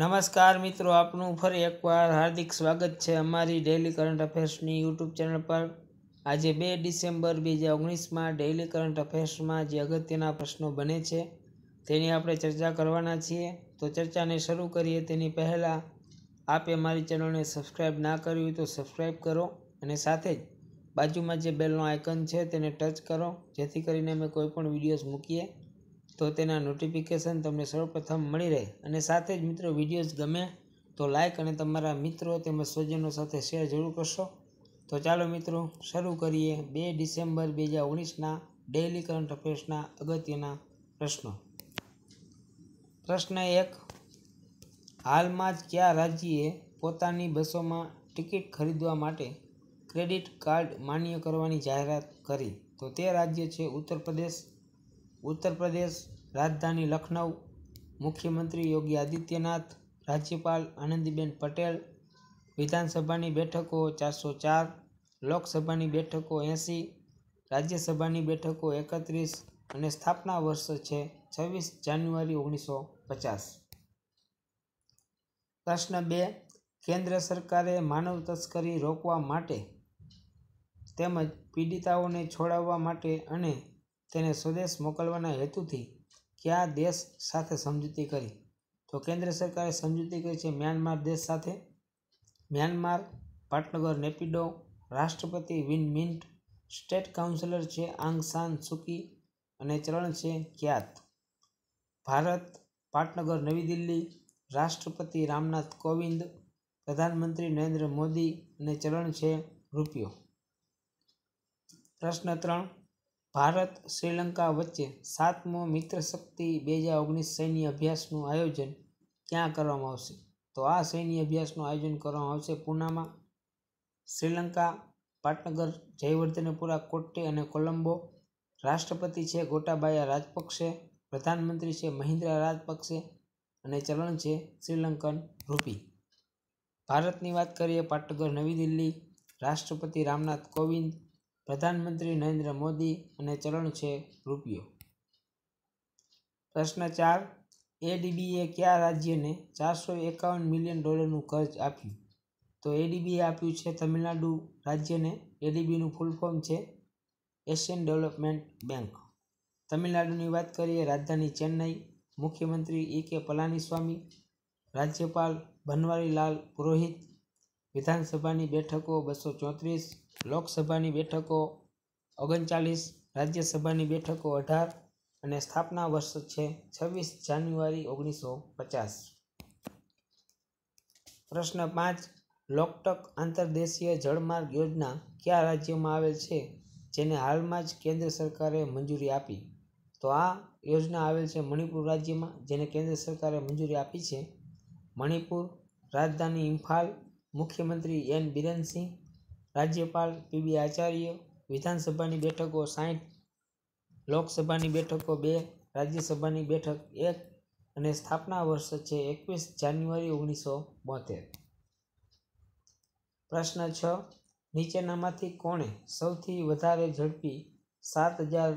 નમસ્કાર મિત્રો આપનું ફરી એકવાર હાર્દિક સ્વાગત છે અમારી ડેઇલી કરંટ અફેર્સની યુટ્યુબ ચેનલ પર આજે બે ડિસેમ્બર બે હજાર ઓગણીસમાં ડેઇલી કરંટ અફેર્સમાં જે અગત્યના પ્રશ્નો બને છે તેની આપણે ચર્ચા કરવાના છીએ તો ચર્ચાને શરૂ કરીએ તેની પહેલાં આપે મારી ચેનલને સબસ્ક્રાઈબ ના કરી હોય તો સબસ્ક્રાઇબ કરો અને સાથે જ બાજુમાં જે બેલનો આઇકન છે તેને ટચ કરો જેથી કરીને અમે કોઈપણ વિડીયોઝ મૂકીએ તો તેના નોટિફિકેશન તમને સૌપ્રથમ મળી રહે અને સાથે જ મિત્રો વિડીયોઝ ગમે તો લાઇક અને તમારા મિત્રો તેમજ સ્વજનો સાથે શેર જરૂર કરશો તો ચાલો મિત્રો શરૂ કરીએ બે ડિસેમ્બર બે હજાર ઓગણીસના ડેઇલી કરંટ અફેર્સના અગત્યના પ્રશ્નો પ્રશ્ન એક હાલમાં જ કયા રાજ્યએ પોતાની બસોમાં ટિકિટ ખરીદવા માટે ક્રેડિટ કાર્ડ માન્ય કરવાની જાહેરાત કરી તો તે રાજ્ય છે ઉત્તર પ્રદેશ ઉત્તર પ્રદેશ રાજધાની લખનઉ મુખ્યમંત્રી યોગી આદિત્યનાથ રાજ્યપાલ આનંદીબેન પટેલ વિધાનસભાની બેઠકો ચારસો ચાર લોકસભાની બેઠકો એંસી રાજ્યસભાની બેઠકો એકત્રીસ અને સ્થાપના વર્ષ છે છવ્વીસ જાન્યુઆરી ઓગણીસો પચાસ પ્રશ્ન બે કેન્દ્ર સરકારે માનવ તસ્કરી રોકવા માટે તેમજ પીડિતાઓને છોડાવવા માટે અને તેને સ્વદેશ મોકલવાના હેતુથી કયા દેશ સાથે સમજૂતી કરી તો કેન્દ્ર સરકારે સમજૂતી કરી છે મ્યાનમાર દેશ સાથે મ્યાનમાર પાટનગર નેપિડો રાષ્ટ્રપતિ વિન મિન્ટ સ્ટેટ કાઉન્સિલર છે આંગ સાન સુકી અને ચરણ છે ક્યાત ભારત પાટનગર નવી દિલ્હી રાષ્ટ્રપતિ રામનાથ કોવિંદ પ્રધાનમંત્રી નરેન્દ્ર મોદી અને ચલણ છે રૂપિયો પ્રશ્ન ત્રણ ભારત શ્રીલંકા વચ્ચે સાતમો મિત્ર શક્તિ બે હજાર ઓગણીસ સૈન્ય અભ્યાસનું આયોજન ક્યાં કરવામાં આવશે તો આ સૈન્ય અભ્યાસનું આયોજન કરવામાં આવશે પૂનામાં શ્રીલંકા પાટનગર જયવર્ધનેપુરા કોટ્ટે અને કોલંબો રાષ્ટ્રપતિ છે ગોટાબાયા રાજપક્ષે પ્રધાનમંત્રી છે મહિન્દ્રા રાજપક્ષે અને ચલણ છે શ્રીલંકન રૂપી ભારતની વાત કરીએ પાટનગર નવી દિલ્હી રાષ્ટ્રપતિ રામનાથ કોવિંદ પ્રધાનમંત્રી નરેન્દ્ર મોદી અને ચલણ છે રૂપિયો પ્રશ્ન ચાર એડીબીએ કયા રાજ્યને ચારસો એકાવન મિલિયન ડોલરનું કર્જ આપ્યું તો એડીબીએ આપ્યું છે તમિલનાડુ રાજ્યને એડીબીનું ફૂલ ફોર્મ છે એશિયન ડેવલપમેન્ટ બેંક તમિલનાડુની વાત કરીએ રાજધાની ચેન્નઈ મુખ્યમંત્રી ઈ કે પલાનીસ્વામી રાજ્યપાલ બનવારીલાલ પુરોહિત વિધાનસભાની બેઠકો બસો ચોત્રીસ લોકસભાની બેઠકો ઓગણચાલીસ રાજ્યસભાની બેઠકો અઢાર અને સ્થાપના વર્ષ છે છવ્વીસ જાન્યુઆરી ઓગણીસો પચાસ પ્રશ્ન પાંચ લોકટક આંતરદેશીય જળમાર્ગ યોજના કયા રાજ્યમાં આવેલ છે જેને હાલમાં જ કેન્દ્ર સરકારે મંજૂરી આપી તો આ યોજના આવેલ છે મણિપુર રાજ્યમાં જેને કેન્દ્ર સરકારે મંજૂરી આપી છે મણિપુર રાજધાની ઇમ્ફાલ મુખ્યમંત્રી એન બિરેનસિંહ સિંહ રાજ્યપાલ પીબી આચાર્ય વિધાનસભાની બેઠકો સાઠ લોકસભાની બેઠકો બે રાજ્યસભાની બેઠક એક અને સ્થાપના વર્ષ છે એકવીસ જાન્યુઆરી ઓગણીસો બોતેર પ્રશ્ન છ નીચેનામાંથી કોણે સૌથી વધારે ઝડપી સાત હજાર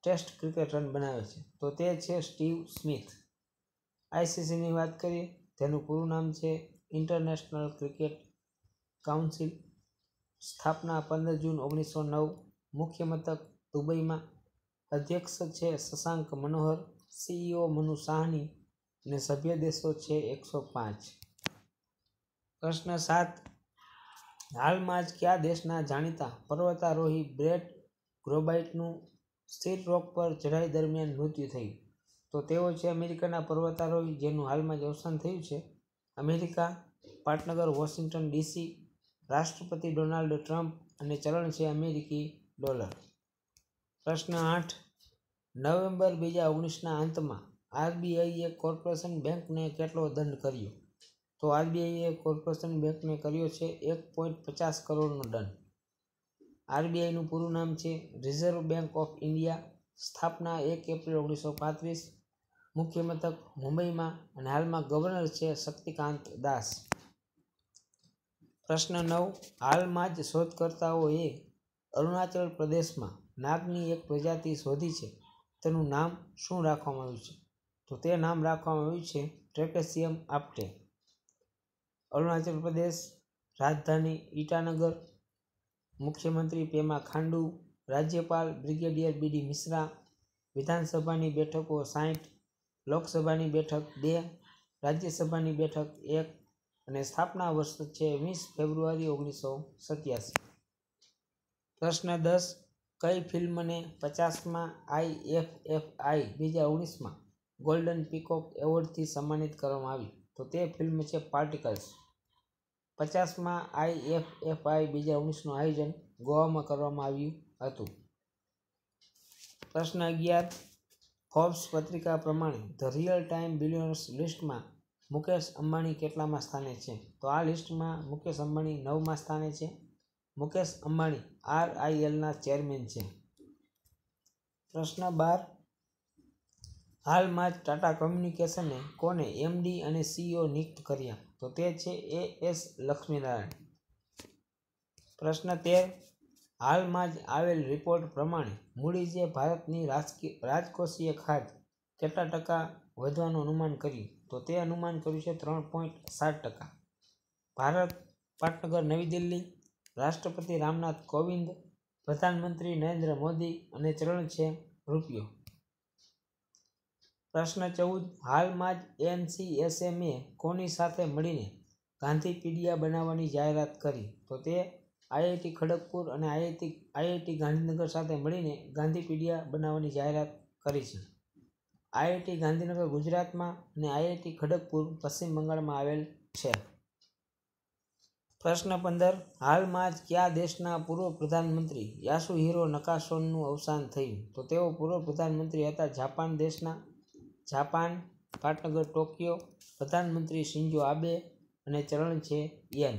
ટેસ્ટ ક્રિકેટ રન બનાવે છે તો તે છે સ્ટીવ સ્મિથ આઈસીસીની વાત કરીએ તેનું પૂરું નામ છે ઇન્ટરનેશનલ ક્રિકેટ કાઉન્સિલ સ્થાપના પંદર જૂન ઓગણીસો નવ મુખ્ય મથક દુબઈમાં અધ્યક્ષ છે શશાંક મનોહર સીઈઓ મનુ સાહની અને સભ્ય દેશો છે એકસો પાંચ પ્રશ્ન સાત હાલમાં જ કયા દેશના જાણીતા પર્વતારોહી બ્રેટ ગ્રોબાઇટનું સ્થિર રોક પર ચઢાઈ દરમિયાન મૃત્યુ થયું તો તેઓ છે અમેરિકાના પર્વતારોહી જેનું હાલમાં જ અવસાન થયું છે અમેરિકા પાટનગર વોશિંગ્ટન ડીસી રાષ્ટ્રપતિ ડોનાલ્ડ ટ્રમ્પ અને ચલણ છે અમેરિકી ડોલર પ્રશ્ન આઠ નવેમ્બર બે હજાર ઓગણીસના અંતમાં આરબીઆઈએ કોર્પોરેશન બેંકને કેટલો દંડ કર્યો તો આરબીઆઈએ કોર્પોરેશન બેંકને કર્યો છે એક પોઈન્ટ પચાસ કરોડનો દંડ આરબીઆઈનું પૂરું નામ છે રિઝર્વ બેંક ઓફ ઇન્ડિયા સ્થાપના એક એપ્રિલ ઓગણીસો પાંત્રીસ મુખ્ય મથક મુંબઈમાં અને હાલમાં ગવર્નર છે શક્તિકાંત દાસ પ્રશ્ન નવ હાલમાં જ શોધકર્તાઓએ અરુણાચલ પ્રદેશમાં નાગની એક પ્રજાતિ શોધી છે તેનું નામ શું રાખવામાં આવ્યું છે તો તે નામ રાખવામાં આવ્યું છે ટ્રેકેસિયમ આપ્ટે અરુણાચલ પ્રદેશ રાજધાની ઈટાનગર મુખ્યમંત્રી પેમા ખાંડુ રાજ્યપાલ બ્રિગેડિયર બીડી મિશ્રા વિધાનસભાની બેઠકો સાહીઠ લોકસભાની બેઠક બે રાજ્યસભાની બેઠક એક અને સ્થાપના વર્ષ છે વીસ ફેબ્રુઆરી ઓગણીસો સત્યાસી પ્રશ્ન દસ કઈ ફિલ્મને પચાસમાં આઈ એફ એફ આઈ બીજા ઓગણીસમાં ગોલ્ડન પીકોક એવોર્ડથી સન્માનિત કરવામાં આવી તો તે ફિલ્મ છે પાર્ટિકલ્સ પચાસમાં આઈ એફ એફ આઈ બીજા ઓગણીસનું આયોજન ગોવામાં કરવામાં આવ્યું હતું પ્રશ્ન અગિયાર ફોર્બ્સ પત્રિકા પ્રમાણે ધ રિયલ ટાઈમ બિલિયનર્સ લિસ્ટમાં મુકેશ અંબાણી કેટલામાં સ્થાને છે તો આ લિસ્ટમાં મુકેશ અંબાણી નવમાં સ્થાને છે મુકેશ અંબાણી આરઆઈએલના ચેરમેન છે પ્રશ્ન બાર હાલમાં જ ટાટા કોમ્યુનિકેશને કોને એમડી અને સીઈઓ નિયુક્ત કર્યા તો તે છે એ એસ લક્ષ્મીનારાયણ પ્રશ્ન તેર હાલમાં જ આવેલ રિપોર્ટ પ્રમાણે મૂડીઝે ભારતની રાજકોષીય ખાધ કેટલા ટકા વધવાનું અનુમાન કર્યું તો તે અનુમાન કર્યું છે ત્રણ પોઈન્ટ સાત ટકા ભારત પાટનગર નવી દિલ્હી રાષ્ટ્રપતિ રામનાથ કોવિંદ પ્રધાનમંત્રી નરેન્દ્ર મોદી અને ચરણ છે રૂપિયો પ્રશ્ન ચૌદ હાલમાં જ એનસીએસએમએ કોની સાથે મળીને ગાંધી પીડિયા બનાવવાની જાહેરાત કરી તો તે આઈઆઈટી ખડગપુર અને આઈઆઈટી આઈઆઈટી ગાંધીનગર સાથે મળીને ગાંધી પીડિયા બનાવવાની જાહેરાત કરી છે આઈઆઈટી ગાંધીનગર ગુજરાતમાં અને આઈઆઈટી ખડગપુર પશ્ચિમ બંગાળમાં આવેલ છે પ્રશ્ન પંદર હાલમાં જ કયા દેશના પૂર્વ પ્રધાનમંત્રી યાસુ હીરો નકાસોનનું અવસાન થયું તો તેઓ પૂર્વ પ્રધાનમંત્રી હતા જાપાન દેશના જાપાન પાટનગર ટોક્યો પ્રધાનમંત્રી શિન્જો આબે અને ચરણ છે યન